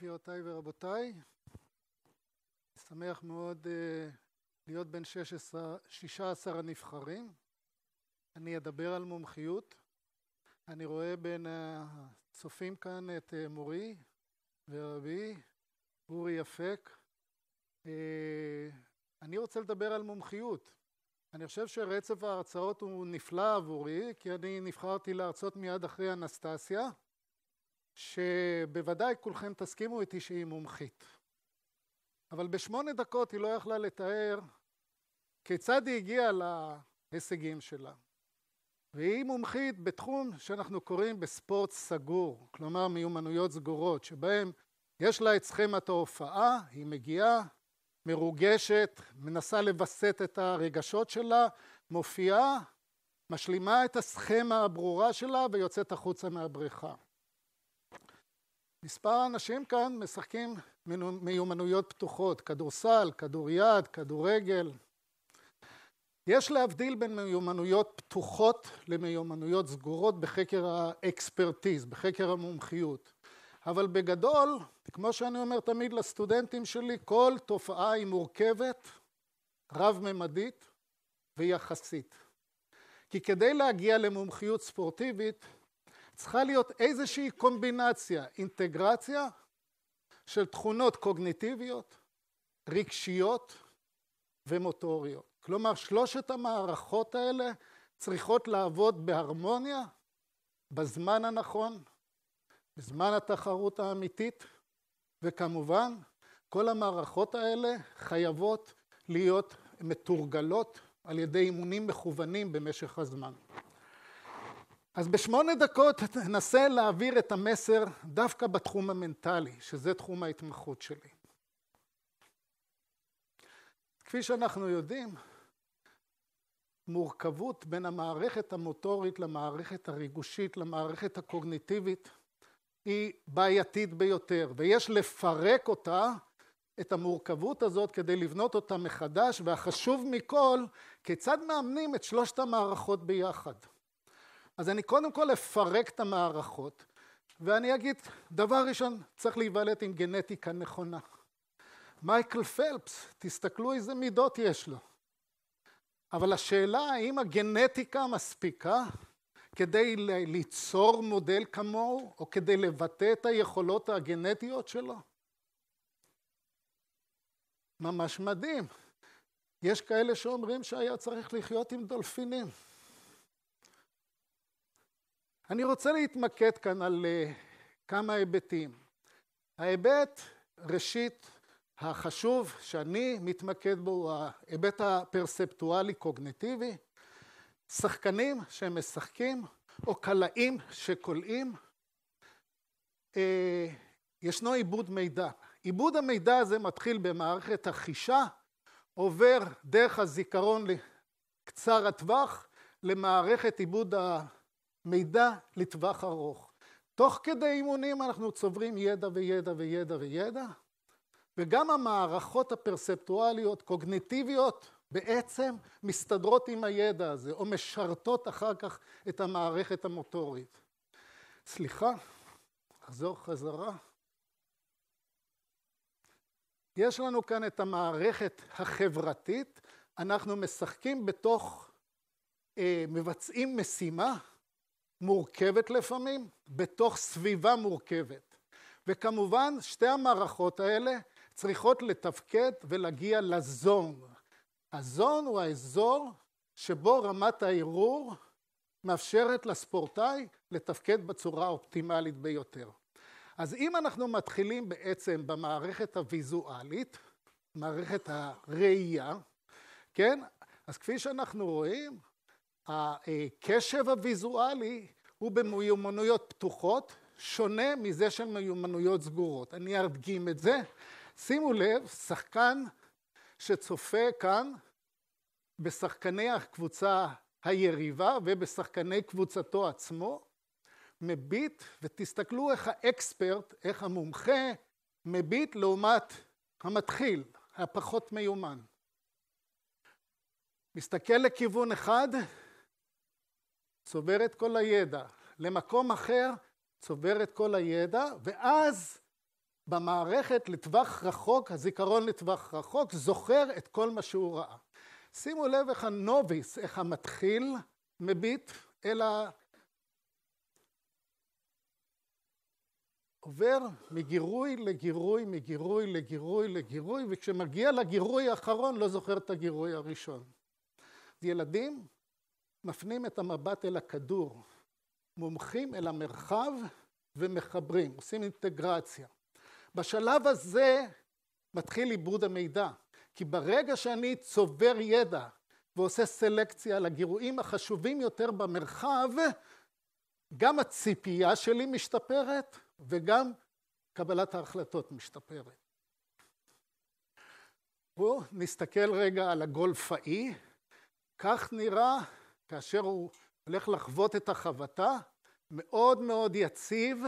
גבירותיי ורבותיי, שמח מאוד uh, להיות בין 16, 16 הנבחרים. אני אדבר על מומחיות. אני רואה בין הצופים כאן את uh, מורי ורבי אורי אפק. Uh, אה, אני רוצה לדבר על מומחיות. אני חושב שרצף ההרצאות הוא נפלא עבורי, כי אני נבחרתי להרצות מיד אחרי אנסטסיה. שבוודאי כולכם תסכימו איתי שהיא מומחית. אבל בשמונה דקות היא לא יכלה לתאר כיצד היא הגיעה להישגים שלה. והיא מומחית בתחום שאנחנו קוראים בספורט סגור, כלומר מיומנויות סגורות, שבהם יש לה את סכמת ההופעה, היא מגיעה, מרוגשת, מנסה לווסת את הרגשות שלה, מופיעה, משלימה את הסכמה הברורה שלה ויוצאת החוצה מהבריכה. מספר האנשים כאן משחקים מיומנויות פתוחות, כדורסל, כדוריד, כדורגל. יש להבדיל בין מיומנויות פתוחות למיומנויות סגורות בחקר האקספרטיז, בחקר המומחיות. אבל בגדול, כמו שאני אומר תמיד לסטודנטים שלי, כל תופעה היא מורכבת, רב-ממדית ויחסית. כי כדי להגיע למומחיות ספורטיבית, צריכה להיות איזושהי קומבינציה, אינטגרציה של תכונות קוגניטיביות, רגשיות ומוטוריות. כלומר, שלושת המערכות האלה צריכות לעבוד בהרמוניה בזמן הנכון, בזמן התחרות האמיתית, וכמובן, כל המערכות האלה חייבות להיות מתורגלות על ידי אימונים מכוונים במשך הזמן. אז בשמונה דקות ננסה להעביר את המסר דווקא בתחום המנטלי, שזה תחום ההתמחות שלי. כפי שאנחנו יודעים, מורכבות בין המערכת המוטורית למערכת הריגושית, למערכת הקוגניטיבית, היא בעייתית ביותר, ויש לפרק אותה, את המורכבות הזאת, כדי לבנות אותה מחדש, והחשוב מכל, כיצד מאמנים את שלושת המערכות ביחד. אז אני קודם כל אפרק את המערכות, ואני אגיד, דבר ראשון, צריך להיוולט עם גנטיקה נכונה. מייקל פלפס, תסתכלו איזה מידות יש לו. אבל השאלה האם הגנטיקה מספיקה כדי ליצור מודל כמוהו, או כדי לבטא את היכולות הגנטיות שלו? ממש מדהים. יש כאלה שאומרים שהיה צריך לחיות עם דולפינים. אני רוצה להתמקד כאן על אה, כמה היבטים. ההיבט, ראשית, החשוב שאני מתמקד בו הוא ההיבט הפרספטואלי קוגנטיבי. שחקנים שמשחקים או קלעים שקולעים. uh, ישנו עיבוד מידע. עיבוד המידע הזה מתחיל במערכת החישה, עובר דרך הזיכרון קצר הטווח למערכת עיבוד ה... מידע לטווח ארוך. תוך כדי אימונים אנחנו צוברים ידע וידע וידע וידע, וגם המערכות הפרספטואליות, קוגניטיביות, בעצם מסתדרות עם הידע הזה, או משרתות אחר כך את המערכת המוטורית. סליחה, אחזור חזרה. יש לנו כאן את המערכת החברתית, אנחנו משחקים בתוך, אה, מבצעים משימה, מורכבת לפעמים, בתוך סביבה מורכבת. וכמובן, שתי המערכות האלה צריכות לתפקד ולהגיע לזון. הזון הוא האזור שבו רמת הערעור מאפשרת לספורטאי לתפקד בצורה האופטימלית ביותר. אז אם אנחנו מתחילים בעצם במערכת הוויזואלית, מערכת הראייה, כן? אז כפי שאנחנו רואים, הקשב הוויזואלי הוא במיומנויות פתוחות, שונה מזה של מיומנויות סגורות. אני אדגים את זה. שימו לב, שחקן שצופה כאן בשחקני הקבוצה היריבה ובשחקני קבוצתו עצמו, מביט, ותסתכלו איך האקספרט, איך המומחה, מביט לעומת המתחיל, הפחות מיומן. מסתכל לכיוון אחד, צובר את כל הידע, למקום אחר, צובר את כל הידע, ואז במערכת לטווח רחוק, הזיכרון לטווח רחוק, זוכר את כל מה שהוא ראה. שימו לב איך הנוביס, איך המתחיל, מביט אל ה... עובר מגירוי לגירוי, מגירוי לגירוי לגירוי, וכשמגיע לגירוי האחרון לא זוכר את הגירוי הראשון. ילדים מפנים את המבט אל הכדור, מומחים אל המרחב ומחברים, עושים אינטגרציה. בשלב הזה מתחיל עיבוד המידע, כי ברגע שאני צובר ידע ועושה סלקציה לגירויים החשובים יותר במרחב, גם הציפייה שלי משתפרת וגם קבלת ההחלטות משתפרת. בואו נסתכל רגע על האי. כך נראה כאשר הוא הולך לחוות את החבטה, מאוד מאוד יציב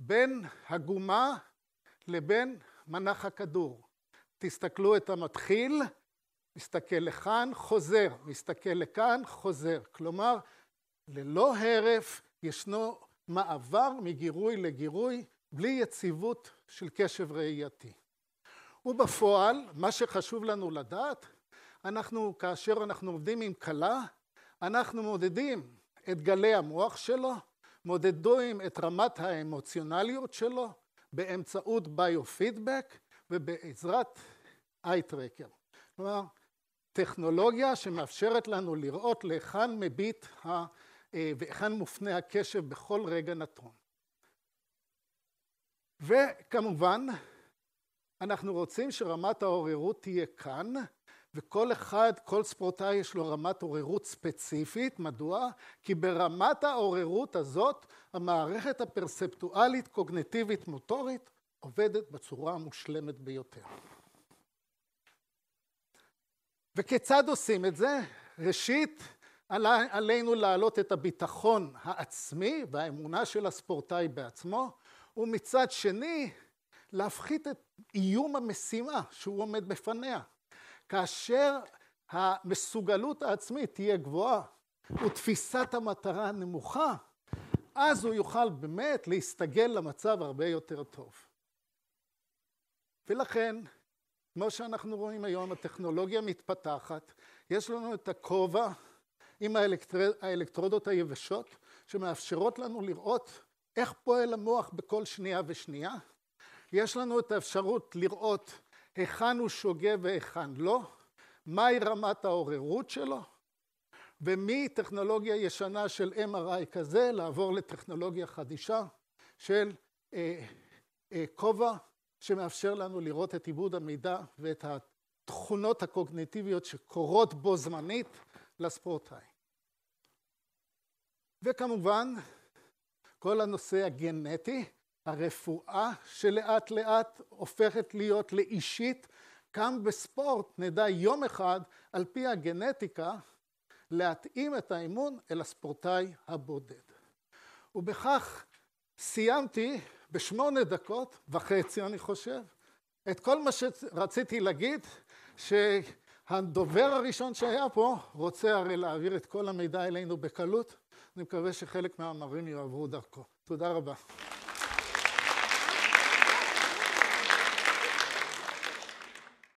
בין הגומה לבין מנח הכדור. תסתכלו את המתחיל, מסתכל לכאן, חוזר, מסתכל לכאן, חוזר. כלומר, ללא הרף ישנו מעבר מגירוי לגירוי בלי יציבות של קשב ראייתי. ובפועל, מה שחשוב לנו לדעת, אנחנו, כאשר אנחנו עובדים עם כלה, אנחנו מודדים את גלי המוח שלו, מודדים את רמת האמוציונליות שלו באמצעות ביו-פידבק ובעזרת אייטרקר. כלומר, טכנולוגיה שמאפשרת לנו לראות להיכן מביט ה... אה, והיכן מופנה הקשב בכל רגע נתון. וכמובן, אנחנו רוצים שרמת העוררות תהיה כאן, וכל אחד, כל ספורטאי יש לו רמת עוררות ספציפית. מדוע? כי ברמת העוררות הזאת, המערכת הפרספטואלית, קוגנטיבית, מוטורית, עובדת בצורה המושלמת ביותר. וכיצד עושים את זה? ראשית, עלינו להעלות את הביטחון העצמי והאמונה של הספורטאי בעצמו, ומצד שני, להפחית את איום המשימה שהוא עומד בפניה. כאשר המסוגלות העצמית תהיה גבוהה ותפיסת המטרה נמוכה, אז הוא יוכל באמת להסתגל למצב הרבה יותר טוב. ולכן, כמו שאנחנו רואים היום, הטכנולוגיה מתפתחת, יש לנו את הכובע עם האלקטר... האלקטרודות היבשות, שמאפשרות לנו לראות איך פועל המוח בכל שנייה ושנייה. יש לנו את האפשרות לראות היכן הוא שוגה והיכן לא, מהי רמת העוררות שלו, ומטכנולוגיה ישנה של MRI כזה לעבור לטכנולוגיה חדישה של אה, אה, שמאפשר לנו לראות את עיבוד המידע ואת התכונות הקוגניטיביות שקורות בו זמנית לספורטאי. וכמובן, כל הנושא הגנטי, הרפואה שלאט לאט הופכת להיות לאישית, גם בספורט נדע יום אחד, על פי הגנטיקה, להתאים את האימון אל הספורטאי הבודד. ובכך סיימתי בשמונה דקות וחצי, אני חושב, את כל מה שרציתי להגיד, שהדובר הראשון שהיה פה רוצה הרי להעביר את כל המידע אלינו בקלות. אני מקווה שחלק מהמאמרים יועברו דרכו. תודה רבה.